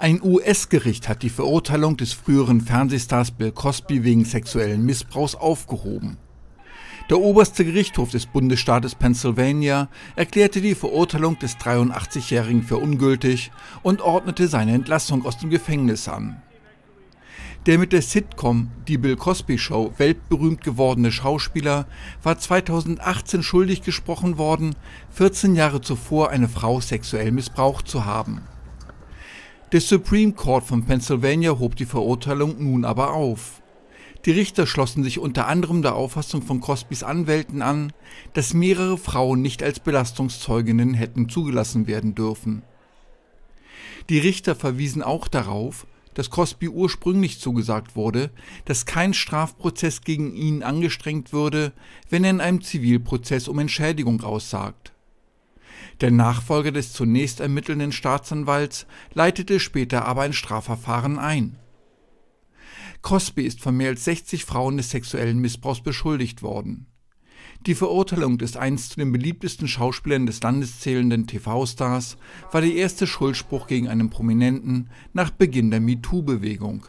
Ein US-Gericht hat die Verurteilung des früheren Fernsehstars Bill Cosby wegen sexuellen Missbrauchs aufgehoben. Der oberste Gerichtshof des Bundesstaates Pennsylvania erklärte die Verurteilung des 83-Jährigen für ungültig und ordnete seine Entlassung aus dem Gefängnis an. Der mit der Sitcom Die Bill Cosby Show weltberühmt gewordene Schauspieler war 2018 schuldig gesprochen worden, 14 Jahre zuvor eine Frau sexuell missbraucht zu haben. Der Supreme Court von Pennsylvania hob die Verurteilung nun aber auf. Die Richter schlossen sich unter anderem der Auffassung von Crosbys Anwälten an, dass mehrere Frauen nicht als Belastungszeuginnen hätten zugelassen werden dürfen. Die Richter verwiesen auch darauf, dass Crosby ursprünglich zugesagt wurde, dass kein Strafprozess gegen ihn angestrengt würde, wenn er in einem Zivilprozess um Entschädigung aussagt. Der Nachfolger des zunächst ermittelnden Staatsanwalts leitete später aber ein Strafverfahren ein. Cosby ist von mehr als 60 Frauen des sexuellen Missbrauchs beschuldigt worden. Die Verurteilung des einst zu den beliebtesten Schauspielern des Landes zählenden TV-Stars war der erste Schuldspruch gegen einen Prominenten nach Beginn der MeToo-Bewegung.